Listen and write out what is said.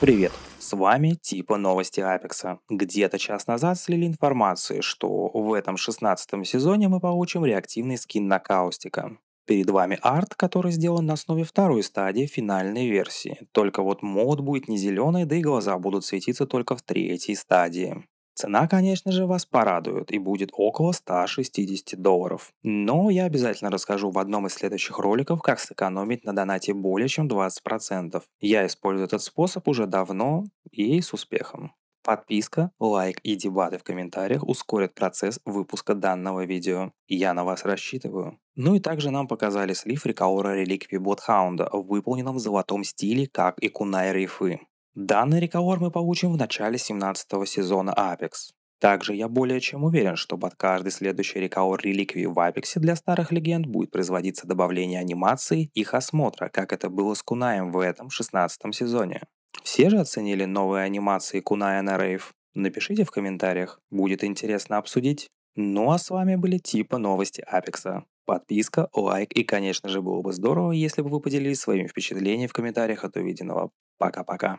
Привет! С вами типа новости Апекса. Где-то час назад слили информацию, что в этом шестнадцатом сезоне мы получим реактивный скин на Каустика. Перед вами арт, который сделан на основе второй стадии финальной версии. Только вот мод будет не зеленый, да и глаза будут светиться только в третьей стадии. Цена, конечно же, вас порадует и будет около 160 долларов. Но я обязательно расскажу в одном из следующих роликов, как сэкономить на донате более чем 20%. Я использую этот способ уже давно и с успехом. Подписка, лайк и дебаты в комментариях ускорят процесс выпуска данного видео. Я на вас рассчитываю. Ну и также нам показали слив рекаора реликвии Блодхаунда, выполненном в золотом стиле, как и кунай рейфы. Данный рекорд мы получим в начале 17 сезона Apex. Также я более чем уверен, что под каждый следующий рекаор реликвии в Апексе для старых легенд будет производиться добавление анимации их осмотра, как это было с Кунаем в этом 16 сезоне. Все же оценили новые анимации Куная на рейв? Напишите в комментариях, будет интересно обсудить. Ну а с вами были типа новости Апекса. Подписка, лайк и, конечно же, было бы здорово, если бы вы поделились своими впечатлениями в комментариях от увиденного. Пока-пока.